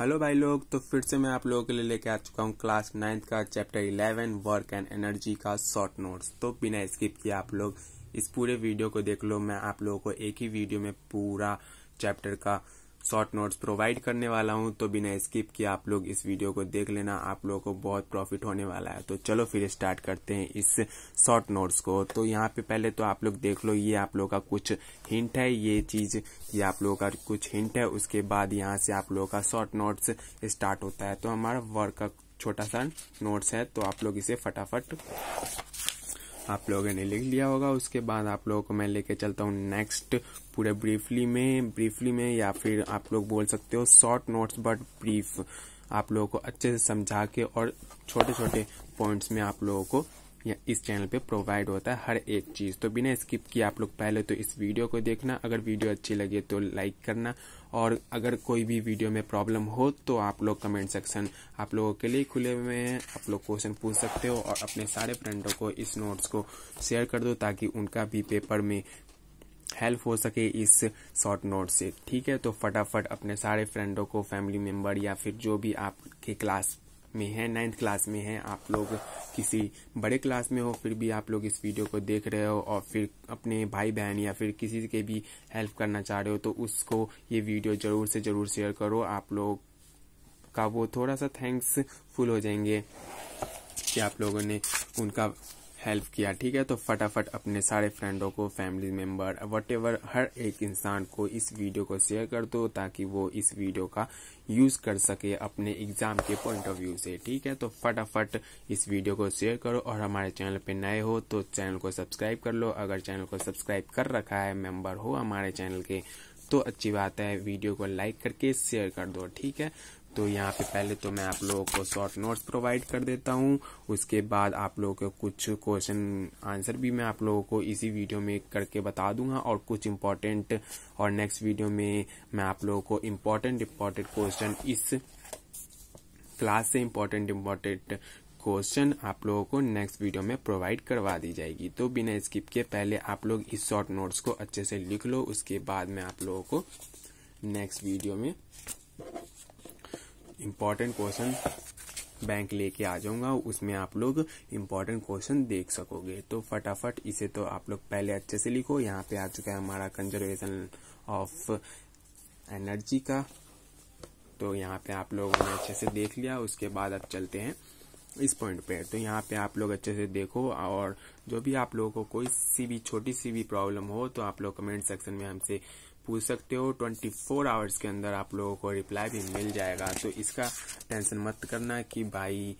hello भाई लोग तो फिर से मैं आप लोगों के लिए लेके आ चुका हूँ क्लास नाइन्थ का chapter eleven work and energy का शॉर्ट नोट्स तो बिना स्किप किए आप लोग इस पूरे वीडियो को देख लो मैं आप लोगों को एक ही वीडियो में पूरा चैप्टर का शॉर्ट नोट्स प्रोवाइड करने वाला हूं तो बिना स्किप किए आप लोग इस वीडियो को देख लेना आप लोगों को बहुत प्रॉफिट होने वाला है तो चलो फिर स्टार्ट करते हैं इस शॉर्ट नोट्स को तो यहाँ पे पहले तो आप लोग देख लो ये आप लोगों का कुछ हिंट है ये चीज ये आप लोगों का कुछ हिंट है उसके बाद यहाँ से आप लोगों का शॉर्ट नोट्स स्टार्ट होता है तो हमारा वर्क का छोटा सा नोट्स है तो आप लोग इसे फटाफट आप लोगों ने लिख लिया होगा उसके बाद आप लोगों को मैं लेके चलता हूँ नेक्स्ट पूरे ब्रीफली में ब्रीफली में या फिर आप लोग बोल सकते हो शॉर्ट नोट्स बट ब्रीफ आप लोगों को अच्छे से समझा के और छोटे छोटे पॉइंट्स में आप लोगों को इस चैनल पे प्रोवाइड होता है हर एक चीज़ तो बिना स्किप किए आप लोग पहले तो इस वीडियो को देखना अगर वीडियो अच्छी लगे तो लाइक करना और अगर कोई भी वीडियो में प्रॉब्लम हो तो आप लोग कमेंट सेक्शन आप लोगों के लिए खुले हुए हैं आप लोग क्वेश्चन पूछ सकते हो और अपने सारे फ्रेंडों को इस नोट्स को शेयर कर दो ताकि उनका भी पेपर में हेल्प हो सके इस शॉर्ट नोट से ठीक है तो फटाफट अपने सारे फ्रेंडों को फैमिली मेम्बर या फिर जो भी आपके क्लास में हैं नाइन्थ क्लास में हैं आप लोग किसी बड़े क्लास में हो फिर भी आप लोग इस वीडियो को देख रहे हो और फिर अपने भाई बहन या फिर किसी के भी हेल्प करना चाह रहे हो तो उसको ये वीडियो ज़रूर से ज़रूर शेयर करो आप लोग का वो थोड़ा सा थैंक्सफुल हो जाएंगे कि आप लोगों ने उनका हेल्प किया ठीक है तो फटाफट अपने सारे फ्रेंडों को फैमिली मेंबर वट हर एक इंसान को इस वीडियो को शेयर कर दो ताकि वो इस वीडियो का यूज कर सके अपने एग्जाम के पॉइंट ऑफ व्यू से ठीक है तो फटाफट इस वीडियो को शेयर करो और हमारे चैनल पे नए हो तो चैनल को सब्सक्राइब कर लो अगर चैनल को सब्सक्राइब कर रखा है मेंबर हो हमारे चैनल के तो अच्छी बात है वीडियो को लाइक करके शेयर कर दो ठीक है तो यहाँ पे पहले तो मैं आप लोगों को शॉर्ट नोट्स प्रोवाइड कर देता हूँ उसके बाद आप लोगों के कुछ क्वेश्चन आंसर भी मैं आप लोगों को इसी वीडियो में करके बता दूंगा और कुछ इम्पोर्टेंट और नेक्स्ट वीडियो में मैं आप लोगों को इम्पोर्टेंट इम्पोर्टेंट क्वेश्चन इस क्लास से इम्पोर्टेंट इम्पोर्टेंट क्वेश्चन आप लोगों को नेक्स्ट वीडियो में प्रोवाइड करवा दी जाएगी तो बिना स्किप के पहले आप लोग इस शॉर्ट नोट्स को अच्छे से लिख लो उसके बाद में आप लोगों को नेक्स्ट वीडियो में इम्पोर्टेंट क्वेश्चन बैंक लेके आ जाऊंगा उसमें आप लोग इम्पोर्टेंट क्वेश्चन देख सकोगे तो फटाफट इसे तो आप लोग पहले अच्छे से लिखो यहाँ पे आ चुका है हमारा कंजर्वेशन ऑफ एनर्जी का तो यहाँ पे आप लोगों ने अच्छे से देख लिया उसके बाद अब चलते हैं इस पॉइंट पे तो यहाँ पे आप लोग अच्छे से देखो और जो भी आप लोगों को कोई सी भी छोटी सी भी प्रॉब्लम हो तो आप लोग कमेंट सेक्शन में हमसे पूछ सकते हो 24 आवर्स के अंदर आप लोगों को रिप्लाई भी मिल जाएगा तो इसका टेंशन मत करना कि भाई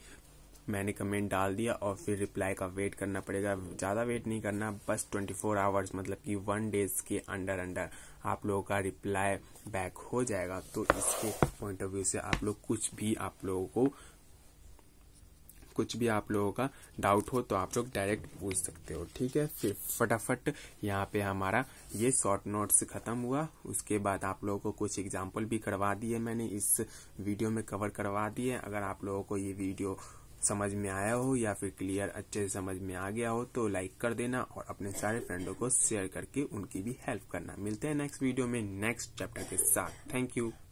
मैंने कमेंट डाल दिया और फिर रिप्लाई का वेट करना पड़ेगा ज़्यादा वेट नहीं करना बस 24 आवर्स मतलब कि वन डेज के अंडर अंडर आप लोगों का रिप्लाई बैक हो जाएगा तो इसके पॉइंट ऑफ व्यू से आप लोग कुछ भी आप लोगों को कुछ भी आप लोगों का डाउट हो तो आप लोग डायरेक्ट पूछ सकते हो ठीक है फिर फटाफट यहाँ पे हमारा ये शॉर्ट नोट्स खत्म हुआ उसके बाद आप लोगों को कुछ एग्जाम्पल भी करवा दिए मैंने इस वीडियो में कवर करवा दिए अगर आप लोगों को ये वीडियो समझ में आया हो या फिर क्लियर अच्छे से समझ में आ गया हो तो लाइक कर देना और अपने सारे फ्रेंडों को शेयर करके उनकी भी हेल्प करना मिलते हैं नेक्स्ट वीडियो में नेक्स्ट चैप्टर के साथ थैंक यू